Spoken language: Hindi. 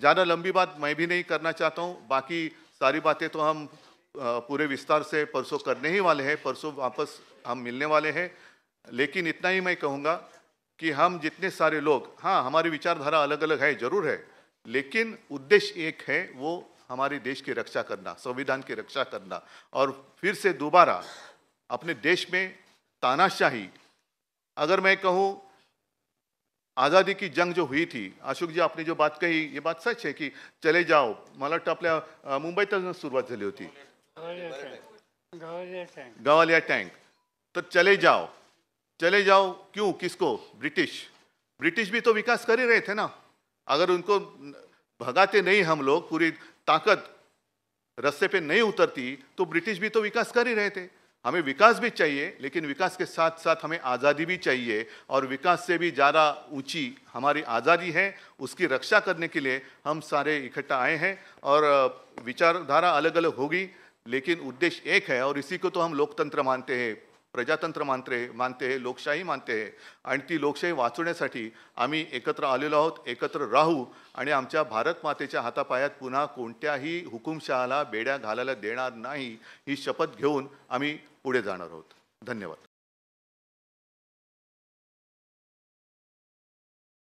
ज़्यादा लंबी बात मैं भी नहीं करना चाहता हूँ बाकी सारी बातें तो हम पूरे विस्तार से परसों करने ही वाले हैं परसों वापस हम मिलने वाले हैं लेकिन इतना ही मैं कहूँगा कि हम जितने सारे लोग हाँ हमारी विचारधारा अलग अलग है जरूर है लेकिन उद्देश्य एक है वो हमारे देश की रक्षा करना संविधान की रक्षा करना और फिर से दोबारा अपने देश में तानाशाही अगर मैं कहूँ आज़ादी की जंग जो हुई थी अशोक जी आपने जो बात कही ये बात सच है कि चले जाओ मत अपने मुंबई तक सुरुवात होती गवालिया टैंक तो चले जाओ चले जाओ क्यों किसको ब्रिटिश ब्रिटिश भी तो विकास कर ही रहे थे ना अगर उनको भगाते नहीं हम लोग पूरी ताकत रस्ते पे नहीं उतरती तो ब्रिटिश भी तो विकास कर ही रहे थे हमें विकास भी चाहिए लेकिन विकास के साथ साथ हमें आज़ादी भी चाहिए और विकास से भी ज़्यादा ऊंची हमारी आज़ादी है उसकी रक्षा करने के लिए हम सारे इकट्ठा आए हैं और विचारधारा अलग अलग होगी लेकिन उद्देश्य एक है और इसी को तो हम लोकतंत्र मानते हैं प्रजातंत्र मानते मानते आहे लोकशाही मानते आहे आणि ती लोकशाही वाचवण्यासाठी आम्ही एकत्र आलेलो आहोत एकत्र राहू आणि आमच्या भारत मातेच्या हातापायात पुन्हा कोणत्याही हुकुमशहाला बेड्या घालायला देणार नाही ही शपथ घेऊन आम्ही पुढे जाणार आहोत धन्यवाद